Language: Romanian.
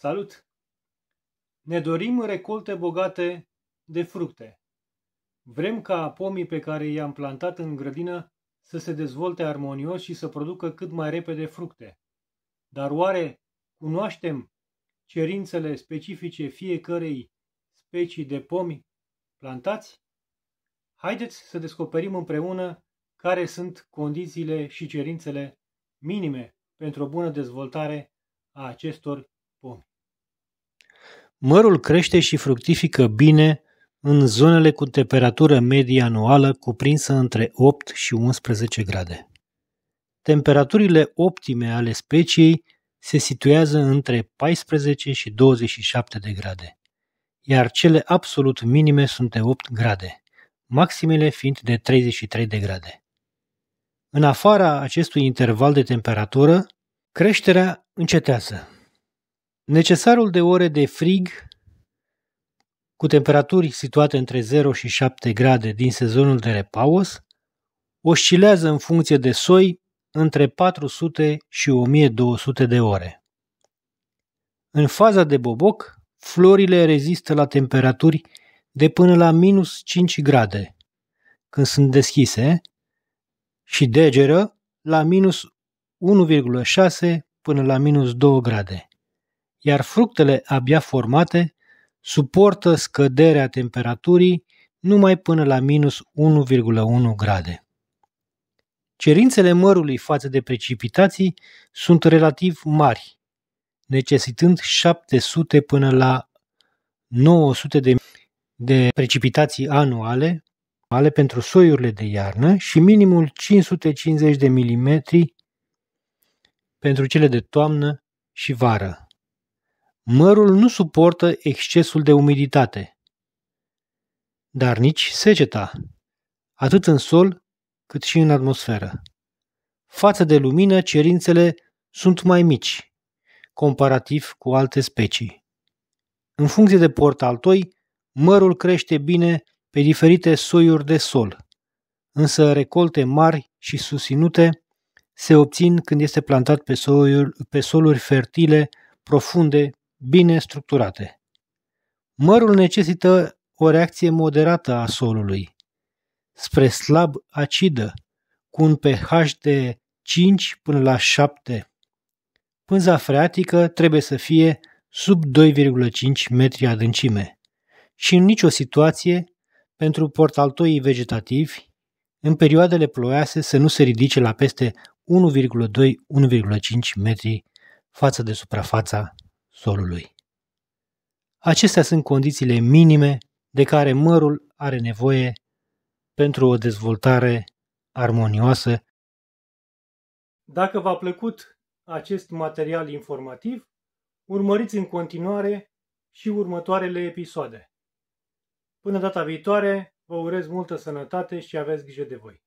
Salut! Ne dorim recolte bogate de fructe. Vrem ca pomii pe care i-am plantat în grădină să se dezvolte armonios și să producă cât mai repede fructe. Dar oare cunoaștem cerințele specifice fiecărei specii de pomi plantați? Haideți să descoperim împreună care sunt condițiile și cerințele minime pentru o bună dezvoltare a acestor pomi. Mărul crește și fructifică bine în zonele cu temperatură medie anuală cuprinsă între 8 și 11 grade. Temperaturile optime ale speciei se situează între 14 și 27 de grade, iar cele absolut minime sunt de 8 grade, maximele fiind de 33 de grade. În afara acestui interval de temperatură, creșterea încetează. Necesarul de ore de frig cu temperaturi situate între 0 și 7 grade din sezonul de repaus oscilează în funcție de soi între 400 și 1200 de ore. În faza de boboc, florile rezistă la temperaturi de până la minus 5 grade când sunt deschise și degeră la minus 1,6 până la minus 2 grade iar fructele abia formate suportă scăderea temperaturii numai până la minus 1,1 grade. Cerințele mărului față de precipitații sunt relativ mari, necesitând 700 până la 900 de, de precipitații anuale ale pentru soiurile de iarnă și minimul 550 de mm pentru cele de toamnă și vară mărul nu suportă excesul de umiditate, dar nici seceta, atât în sol cât și în atmosferă. Față de lumină, cerințele sunt mai mici, comparativ cu alte specii. În funcție de port altoi, mărul crește bine pe diferite soiuri de sol, însă recolte mari și susținute se obțin când este plantat pe, soiuri, pe soluri fertile profunde bine structurate. Mărul necesită o reacție moderată a solului, spre slab acidă, cu un pH de 5 până la 7. Pânza freatică trebuie să fie sub 2,5 metri adâncime și în nicio situație pentru portaltoii vegetativi în perioadele ploioase să nu se ridice la peste 1,2-1,5 metri față de suprafața solului. Acestea sunt condițiile minime de care mărul are nevoie pentru o dezvoltare armonioasă. Dacă v-a plăcut acest material informativ, urmăriți în continuare și următoarele episoade. Până data viitoare, vă urez multă sănătate și aveți grijă de voi!